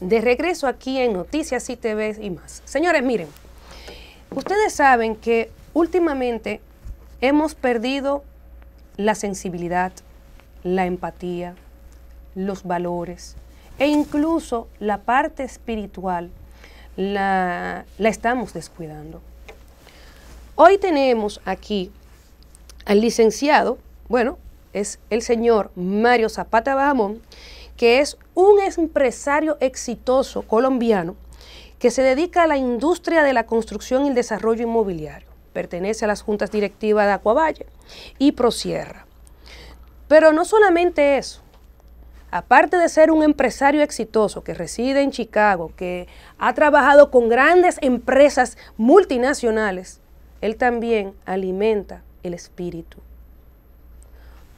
De regreso aquí en Noticias y TV y más. Señores, miren, ustedes saben que últimamente hemos perdido la sensibilidad, la empatía, los valores e incluso la parte espiritual la, la estamos descuidando. Hoy tenemos aquí al licenciado, bueno, es el señor Mario Zapata Bajamón, que es un empresario exitoso colombiano que se dedica a la industria de la construcción y el desarrollo inmobiliario. Pertenece a las juntas directivas de Acuavalle y Prosierra. Pero no solamente eso, aparte de ser un empresario exitoso que reside en Chicago, que ha trabajado con grandes empresas multinacionales, él también alimenta el espíritu.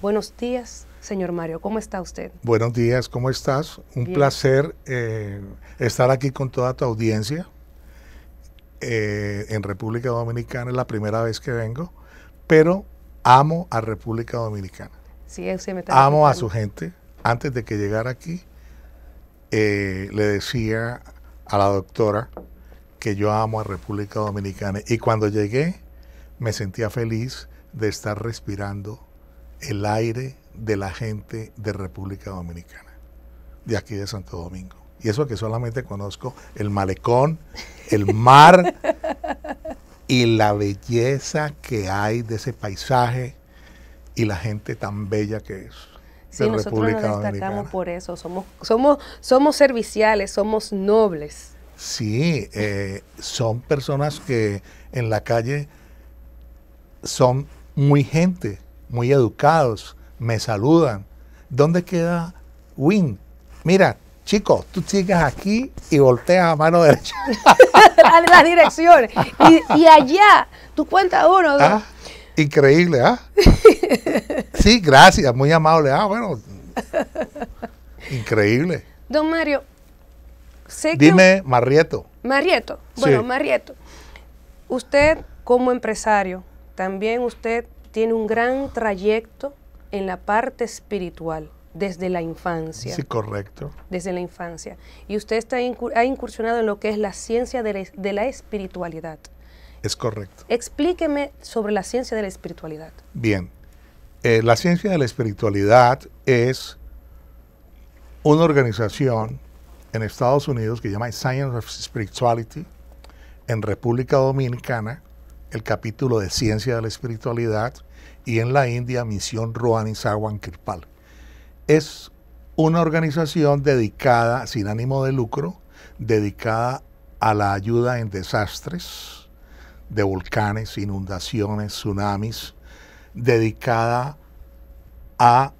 Buenos días, señor Mario, ¿cómo está usted? Buenos días, ¿cómo estás? Un placer eh, estar aquí con toda tu audiencia. Eh, en República Dominicana es la primera vez que vengo, pero amo a República Dominicana. Sí, me Amo a su gente, antes de que llegara aquí, eh, le decía a la doctora que yo amo a República Dominicana. Y cuando llegué, me sentía feliz de estar respirando el aire de la gente de República Dominicana, de aquí de Santo Domingo. Y eso que solamente conozco el malecón, el mar y la belleza que hay de ese paisaje y la gente tan bella que es. Sí, nosotros nos destacamos por eso. Somos, somos, somos serviciales, somos nobles. Sí, eh, son personas que en la calle son muy gente, muy educados, me saludan. ¿Dónde queda Win? Mira, chicos, tú sigas aquí y volteas a mano derecha. Las direcciones. Y, allá, tú cuentas uno. Ah, increíble, ¿ah? sí, gracias, muy amable. Ah, bueno, increíble. Don Mario, sé que... Dime Marrieto. Marrieto, bueno, Marrieto. Usted como empresario, también usted tiene un gran trayecto en la parte espiritual desde la infancia. Sí, correcto. Desde la infancia. Y usted está ha incursionado en lo que es la ciencia de la espiritualidad. Es correcto. Explíqueme sobre la ciencia de la espiritualidad. Bien, eh, la ciencia de la espiritualidad es una organización en Estados Unidos que se llama Science of Spirituality, en República Dominicana, el capítulo de Ciencia de la Espiritualidad, y en la India, Misión Ruani Sawan Kirpal. Es una organización dedicada, sin ánimo de lucro, dedicada a la ayuda en desastres de volcanes, inundaciones, tsunamis, dedicada a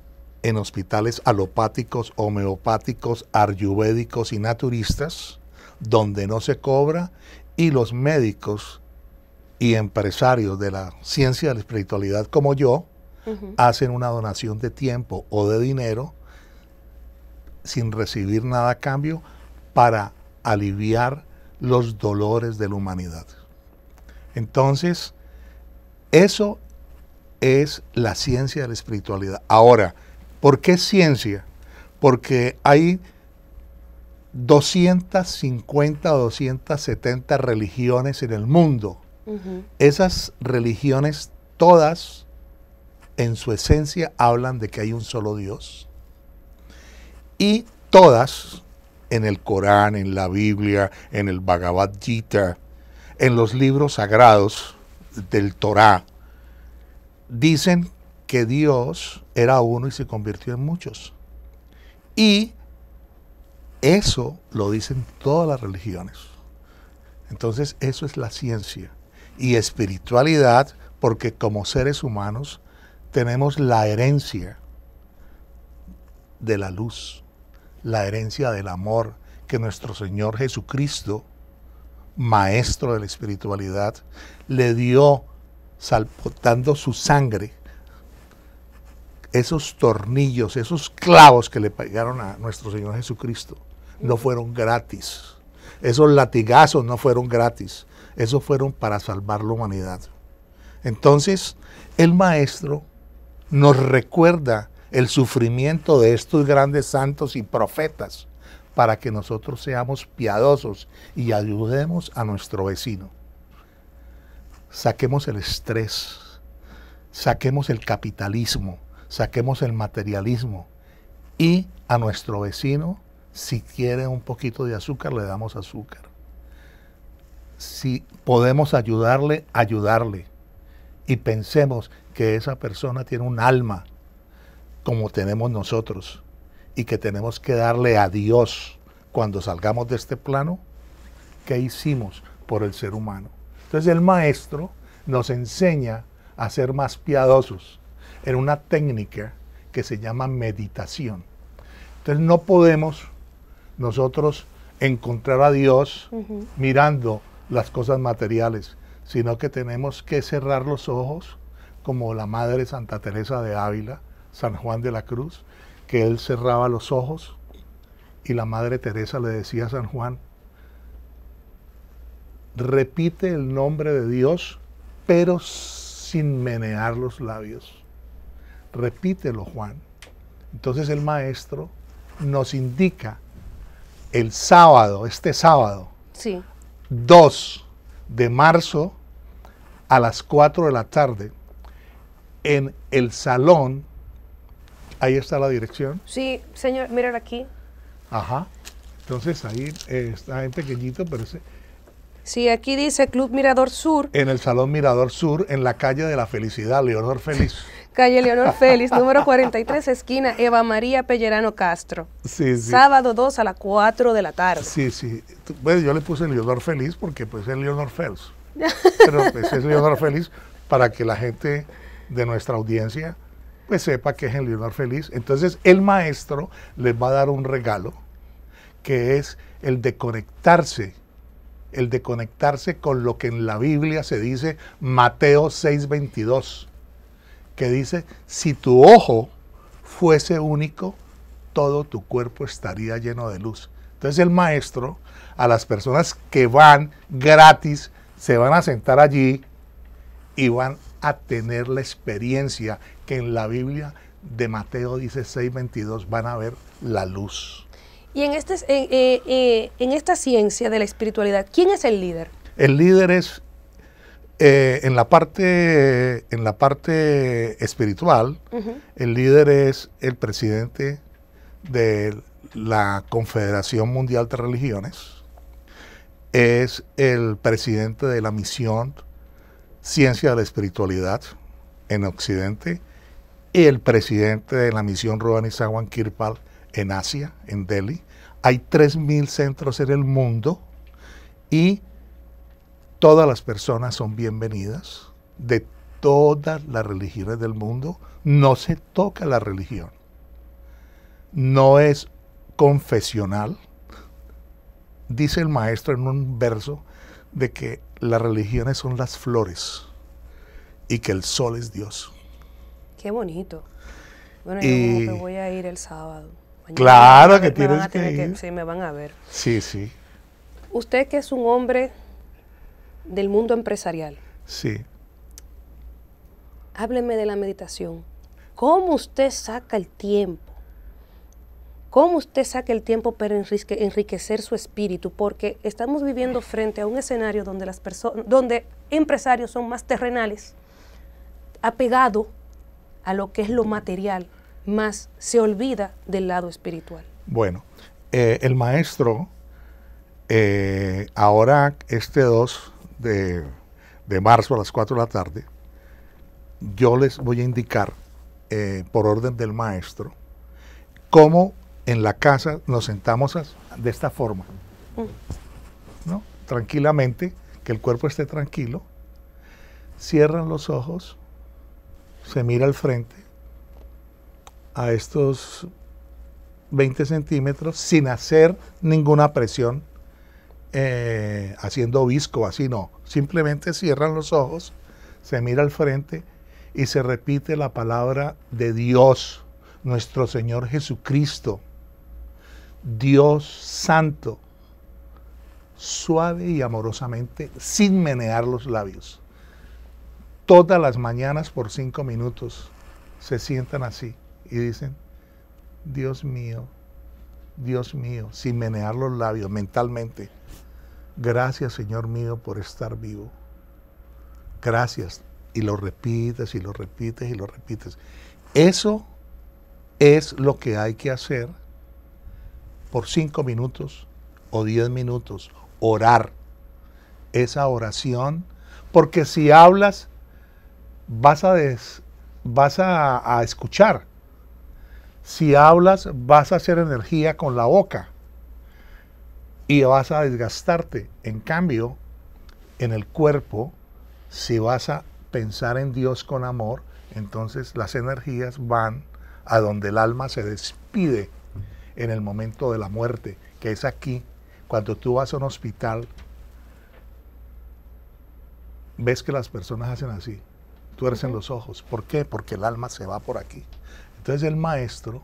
en hospitales alopáticos, homeopáticos, ayurvédicos y naturistas, donde no se cobra, y los médicos y empresarios de la ciencia de la espiritualidad como yo hacen una donación de tiempo o de dinero sin recibir nada a cambio para aliviar los dolores de la humanidad. Entonces, eso es la ciencia de la espiritualidad. Ahora, ¿por qué ciencia? Porque hay 250 o 270 religiones en el mundo. Esas religiones todas, en su esencia, hablan de que hay un solo Dios. Y todas, en el Corán, en la Biblia, en el Bhagavad Gita, en los libros sagrados del Torah, dicen que Dios era uno y se convirtió en muchos. Y eso lo dicen todas las religiones. Entonces eso es la ciencia y espiritualidad porque como seres humanos tenemos la herencia de la luz, la herencia del amor que nuestro Señor Jesucristo, maestro de la espiritualidad, le dio salpotando su sangre esos tornillos, esos clavos que le pegaron a nuestro Señor Jesucristo, no fueron gratis. Esos latigazos no fueron gratis. Esos fueron para salvar la humanidad. Entonces, el Maestro nos recuerda el sufrimiento de estos grandes santos y profetas para que nosotros seamos piadosos y ayudemos a nuestro vecino. Saquemos el estrés, saquemos el capitalismo, saquemos el materialismo y a nuestro vecino, si quiere un poquito de azúcar, le damos azúcar. Si podemos ayudarle, ayudarle. Y pensemos que esa persona tiene un alma como tenemos nosotros y que tenemos que darle a Dios cuando salgamos de este plano, ¿qué hicimos por el ser humano? Entonces el maestro nos enseña a ser más piadosos en una técnica que se llama meditación. Entonces no podemos nosotros encontrar a Dios mirando las cosas materiales, sino que tenemos que cerrar los ojos como la Madre Santa Teresa de Ávila, San Juan de la Cruz, que él cerraba los ojos y la Madre Teresa le decía a San Juan, repite el nombre de Dios, pero sin menear los labios. Repítelo, Juan. Entonces el maestro nos indica el sábado, este sábado, sí. 2 de marzo a las 4 de la tarde, en el salón, ahí está la dirección. Sí, señor, miren aquí. Ajá. Entonces ahí eh, está en pequeñito, pero... Se, Sí, aquí dice Club Mirador Sur. En el Salón Mirador Sur, en la calle de la Felicidad, Leonor Feliz. calle Leonor Félix, número 43, esquina Eva María Pellerano Castro. Sí, sí. Sábado 2 a las 4 de la tarde. Sí, sí. Pues yo le puse Leonor Feliz porque pues es Leonor Félix. Pero pues es Leonor Feliz para que la gente de nuestra audiencia pues sepa que es el Leonor Feliz. Entonces el maestro les va a dar un regalo que es el de conectarse el de conectarse con lo que en la Biblia se dice Mateo 6:22, que dice, si tu ojo fuese único, todo tu cuerpo estaría lleno de luz. Entonces el maestro, a las personas que van gratis, se van a sentar allí y van a tener la experiencia que en la Biblia de Mateo dice 6:22 van a ver la luz. Y eh, eh, en, esta ciencia de la espiritualidad, ¿quién es el líder? El líder es, eh, en, la parte, en la parte espiritual, el líder es el presidente de la Confederación Mundial de Religiones, es el presidente de la misión Ciencia de la Espiritualidad en Occidente y el presidente de la misión Ruanisagwan Kirpal en Asia, en Delhi. Hay 3.000 centros en el mundo y todas las personas son bienvenidas de todas las religiones del mundo. No se toca la religión. No es confesional. Dice el maestro en un verso de que las religiones son las flores y que el sol es Dios. Qué bonito. Bueno, yo me voy a ir el sábado. Claro que tienes que, ir. Sí, me van a ver. Sí, sí. Usted que es un hombre del mundo empresarial. Sí. Hábleme de la meditación. ¿Cómo usted saca el tiempo? ¿Cómo usted saca el tiempo para enriquecer su espíritu? Porque estamos viviendo frente a un escenario donde las personas, donde empresarios son más terrenales, apegados a lo que es lo material, más se olvida del lado espiritual. Bueno, eh, el maestro, eh, ahora este 2 de, marzo a las 4 de la tarde, yo les voy a indicar, eh, por orden del maestro, cómo en la casa nos sentamos de esta forma. Mm. ¿no? Tranquilamente, que el cuerpo esté tranquilo. Cierran los ojos, se mira al frente, a estos 20 centímetros sin hacer ninguna presión, eh, haciendo obisco, así no. Simplemente cierran los ojos, se mira al frente y se repite la palabra de Dios, nuestro Señor Jesucristo, Dios Santo, suave y amorosamente, sin menear los labios. Todas las mañanas por cinco minutos se sientan así y dicen, Dios mío, Dios mío, sin menear los labios mentalmente, gracias Señor mío por estar vivo. Gracias. Y lo repites y lo repites y lo repites. Eso es lo que hay que hacer por cinco minutos o diez minutos. Orar. Esa oración. Porque si hablas, vas a, vas a escuchar si hablas, vas a hacer energía con la boca y vas a desgastarte. En cambio, en el cuerpo, si vas a pensar en Dios con amor, entonces las energías van a donde el alma se despide en el momento de la muerte, que es aquí, cuando tú vas a un hospital, ves que las personas hacen así, tuercen los ojos. ¿Por qué? Porque el alma se va por aquí. Entonces el maestro,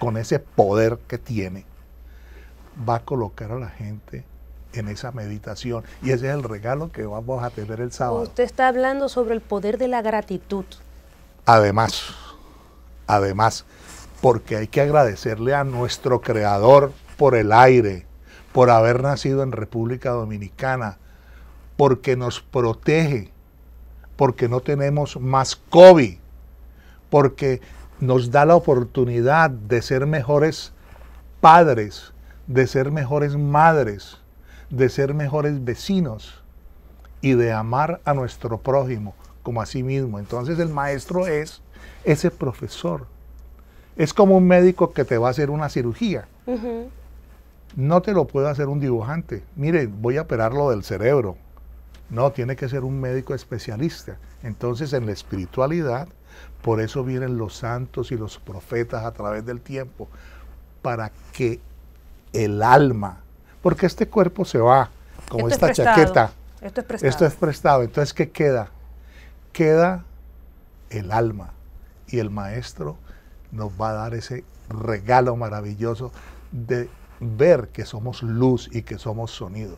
con ese poder que tiene, va a colocar a la gente en esa meditación. Y ese es el regalo que vamos a tener el sábado. Usted está hablando sobre el poder de la gratitud. Además, además, porque hay que agradecerle a nuestro creador por el aire, por haber nacido en República Dominicana, porque nos protege, porque no tenemos más COVID, porque nos da la oportunidad de ser mejores padres, de ser mejores madres, de ser mejores vecinos y de amar a nuestro prójimo como a sí mismo. Entonces el maestro es ese profesor. Es como un médico que te va a hacer una cirugía. No te lo puede hacer un dibujante. Mire, voy a lo del cerebro. No, tiene que ser un médico especialista. Entonces en la espiritualidad por eso vienen los santos y los profetas a través del tiempo, para que el alma, porque este cuerpo se va, como esta chaqueta. Esto es prestado. Esto es prestado. Entonces, ¿qué queda? Queda el alma. Y el maestro nos va a dar ese regalo maravilloso de ver que somos luz y que somos sonido.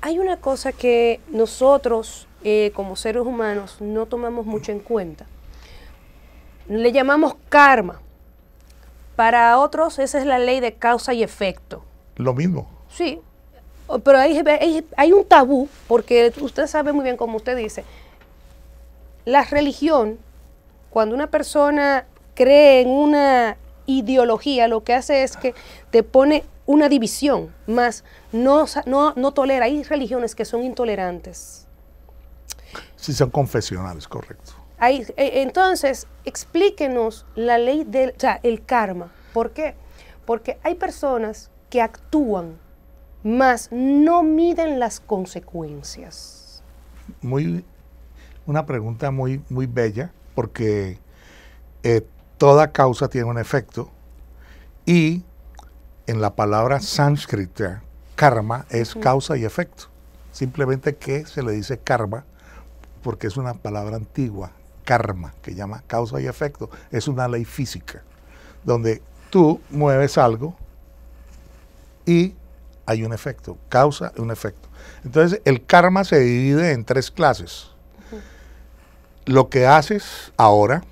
Hay una cosa que nosotros eh, como seres humanos no tomamos mucho en cuenta le llamamos karma. Para otros esa es la ley de causa y efecto. Lo mismo. Sí, pero hay, hay, un tabú, porque usted sabe muy bien como usted dice, la religión, cuando una persona cree en una ideología, lo que hace es que te pone una división, más no, no, no tolera. Hay religiones que son intolerantes. Sí, son confesionales, correcto. E, entonces, explíquenos la ley del o sea, el karma. ¿Por qué? Porque hay personas que actúan, mas no miden las consecuencias. Muy, una pregunta muy, muy bella, porque eh, toda causa tiene un efecto. Y en la palabra sánscrita, karma es causa y efecto. Simplemente que se le dice karma porque es una palabra antigua, karma, que llama causa y efecto. Es una ley física, donde tú mueves algo y hay un efecto, causa y un efecto. Entonces, el karma se divide en tres clases. Lo que haces ahora,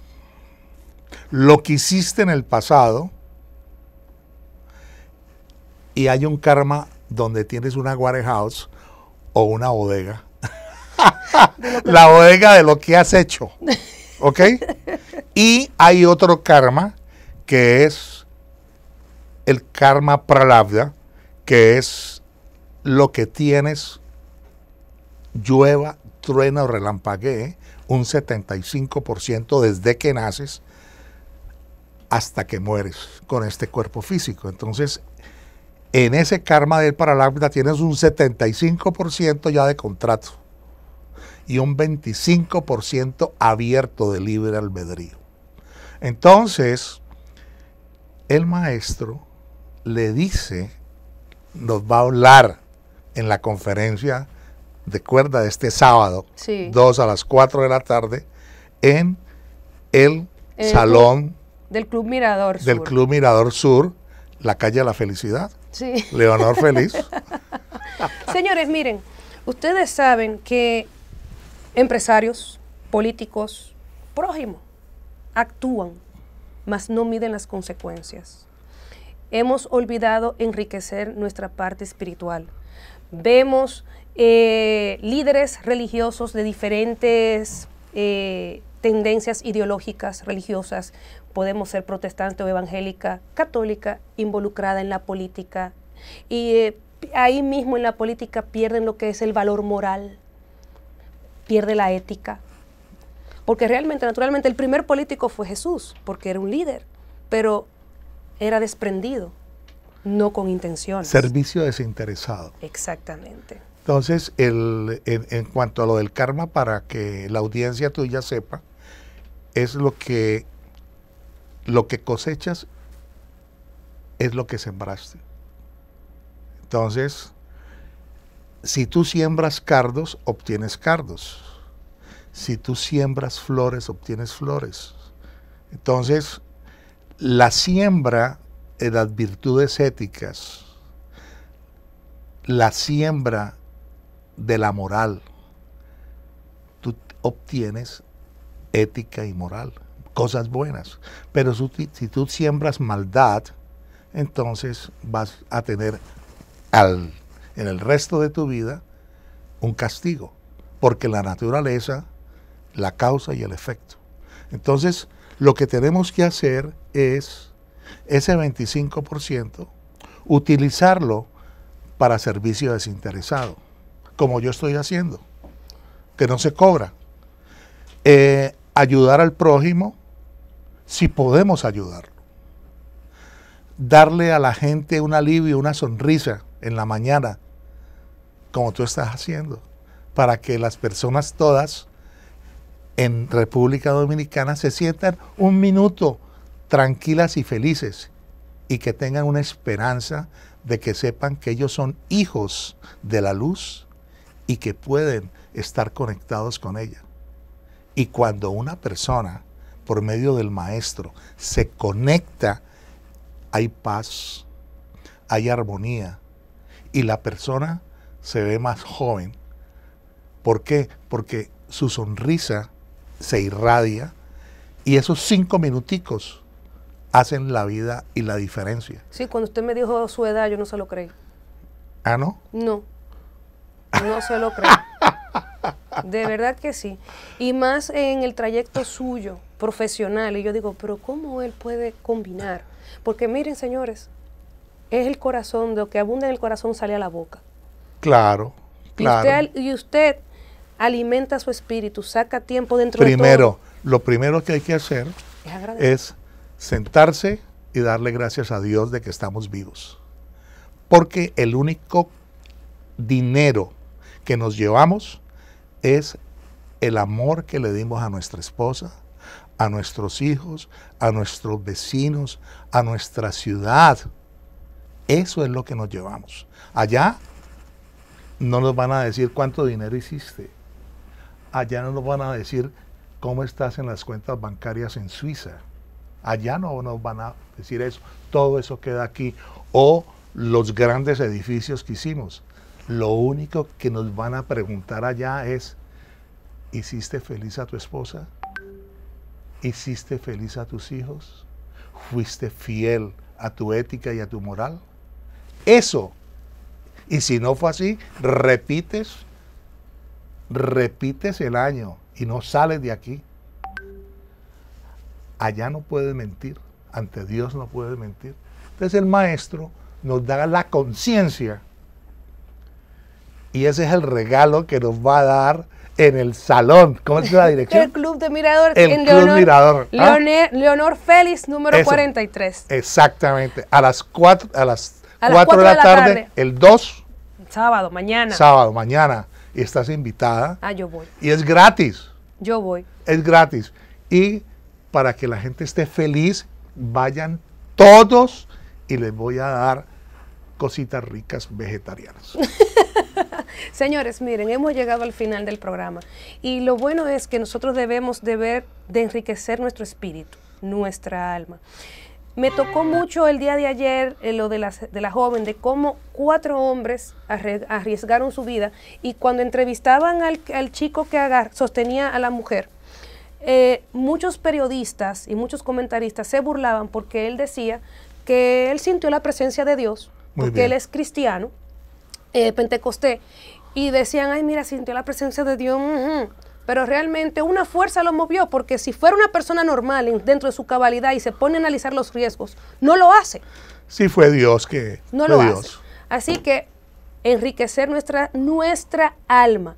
lo que hiciste en el pasado, y hay un karma donde tienes una warehouse o una bodega la bodega de lo que has hecho. ¿Ok? Y hay otro karma que es el karma pralabda, que es lo que tienes, llueva, truena o relampaguee, un 75% desde que naces hasta que mueres con este cuerpo físico. Entonces, en ese karma del pralabda tienes un 75% ya de contrato y un 25% abierto de libre albedrío. Entonces, el maestro le dice, nos va a hablar en la conferencia de cuerda de este sábado, 2 a las 4 de la tarde, en el, salón del Club Mirador del Club Mirador Sur, la calle de la felicidad. Sí. Leonor Feliz. Señores, miren, ustedes saben que Empresarios, políticos, prójimo, actúan, mas no miden las consecuencias. Hemos olvidado enriquecer nuestra parte espiritual. Vemos eh, líderes religiosos de diferentes eh, tendencias ideológicas religiosas. Podemos ser protestante o evangélica, católica, involucrada en la política. Y eh, ahí mismo en la política pierden lo que es el valor moral pierde la ética. Porque realmente, naturalmente, el primer político fue Jesús, porque era un líder, pero era desprendido, no con intención Servicio desinteresado. Exactamente. Entonces, el, en, en, cuanto a lo del karma, para que la audiencia tuya sepa, es lo que, lo que cosechas es lo que sembraste. Entonces, si tú siembras cardos, obtienes cardos. Si tú siembras flores, obtienes flores. Entonces, la siembra de las virtudes éticas, la siembra de la moral, tú obtienes ética y moral, cosas buenas. Pero si tú siembras maldad, entonces vas a tener al en el resto de tu vida un castigo, porque la naturaleza, la causa y el efecto. Entonces, lo que tenemos que hacer es ese 25%, utilizarlo para servicio desinteresado, como yo estoy haciendo, que no se cobra. Eh, ayudar al prójimo si podemos ayudarlo. Darle a la gente un alivio, una sonrisa en la mañana como tú estás haciendo, para que las personas todas en República Dominicana se sientan un minuto tranquilas y felices y que tengan una esperanza de que sepan que ellos son hijos de la luz y que pueden estar conectados con ella. Y cuando una persona, por medio del maestro, se conecta, hay paz, hay armonía, y la persona se ve más joven. ¿Por qué? Porque su sonrisa se irradia y esos cinco minuticos hacen la vida y la diferencia. Sí, cuando usted me dijo su edad, yo no se lo creí. ¿Ah, no? No, no se lo creí. De verdad que sí. Y más en el trayecto suyo, profesional. Y yo digo, pero ¿cómo él puede combinar? Porque miren, señores, es el corazón, de lo que abunda en el corazón sale a la boca. Claro, claro. Y usted, alimenta su espíritu, saca tiempo dentro de todo. Primero, lo primero que hay que hacer es sentarse y darle gracias a Dios de que estamos vivos. Porque el único dinero que nos llevamos es el amor que le dimos a nuestra esposa, a nuestros hijos, a nuestros vecinos, a nuestra ciudad. Eso es lo que nos llevamos. Allá no nos van a decir cuánto dinero hiciste. Allá no nos van a decir cómo estás en las cuentas bancarias en Suiza. Allá no nos van a decir eso. Todo eso queda aquí. O los grandes edificios que hicimos. Lo único que nos van a preguntar allá es, ¿hiciste feliz a tu esposa? ¿Hiciste feliz a tus hijos? ¿Fuiste fiel a tu ética y a tu moral? Eso y si no fue así, repites, repites el año y no sales de aquí. Allá no puedes mentir, ante Dios no puedes mentir. Entonces el maestro nos da la conciencia y ese es el regalo que nos va a dar en el salón. ¿Cómo es la dirección? el Club de Mirador. El Club Leonor, Mirador. ¿ah? Leonor, Félix, número 43. Exactamente. A las 4, a las de la, tarde, el 2. Sábado, mañana. Sábado, mañana. Y estás invitada. Ah, yo voy. Y es gratis. Yo voy. Es gratis. Y para que la gente esté feliz, vayan todos y les voy a dar cositas ricas vegetarianas. Señores, miren, hemos llegado al final del programa y lo bueno es que nosotros debemos deber de enriquecer nuestro espíritu, nuestra alma. Me tocó mucho el día de ayer eh, lo de la, joven, de cómo cuatro hombres arriesgaron su vida y cuando entrevistaban al, chico que sostenía a la mujer, eh, muchos periodistas y muchos comentaristas se burlaban porque él decía que él sintió la presencia de Dios, porque él es cristiano, eh, pentecostés, y decían, ay, mira, sintió la presencia de Dios pero realmente una fuerza lo movió, porque si fuera una persona normal dentro de su cabalidad y se pone a analizar los riesgos, no lo hace. Sí fue Dios que... lo Así que enriquecer nuestra, nuestra alma,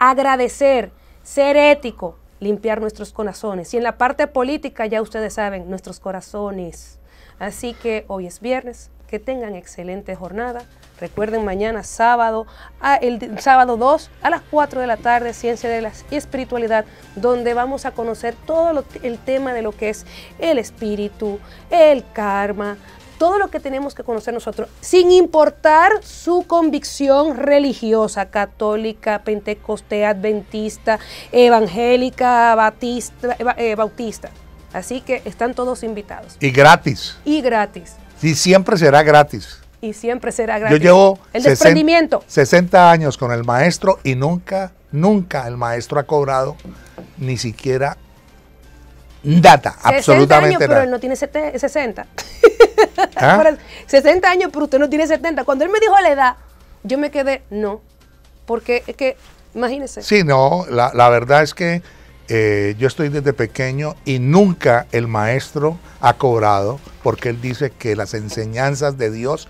agradecer, ser ético, limpiar nuestros corazones. Y en la parte política ya ustedes saben, nuestros corazones. Así que hoy es viernes, que tengan excelente jornada. Recuerden mañana sábado, a el sábado 2 a las 4 de la tarde, Ciencia de la Espiritualidad, donde vamos a conocer todo el tema de lo que es el espíritu, el karma, todo lo que tenemos que conocer nosotros, sin importar su convicción religiosa, católica, pentecostés, adventista, evangélica, batista, eh, bautista. Así que están todos invitados. Y gratis. Y gratis. Y siempre será gratis. Y siempre será gratis. Yo llevo 60, años con el maestro y nunca, nunca el maestro ha cobrado ni siquiera data, absolutamente años, pero él no tiene 60. 60 ¿Ah? años, pero usted no tiene 70. Cuando él me dijo la edad, yo me quedé, no, porque es que, imagínese. Sí, no, la, la verdad es que eh, yo estoy desde pequeño y nunca el maestro ha cobrado porque él dice que las enseñanzas de Dios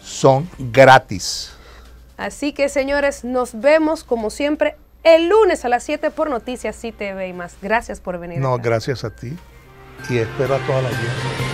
son gratis. Así que señores, nos vemos como siempre el lunes a las 7 por Noticias CTV y más. Gracias por venir. No, gracias a ti y espero a toda la gente.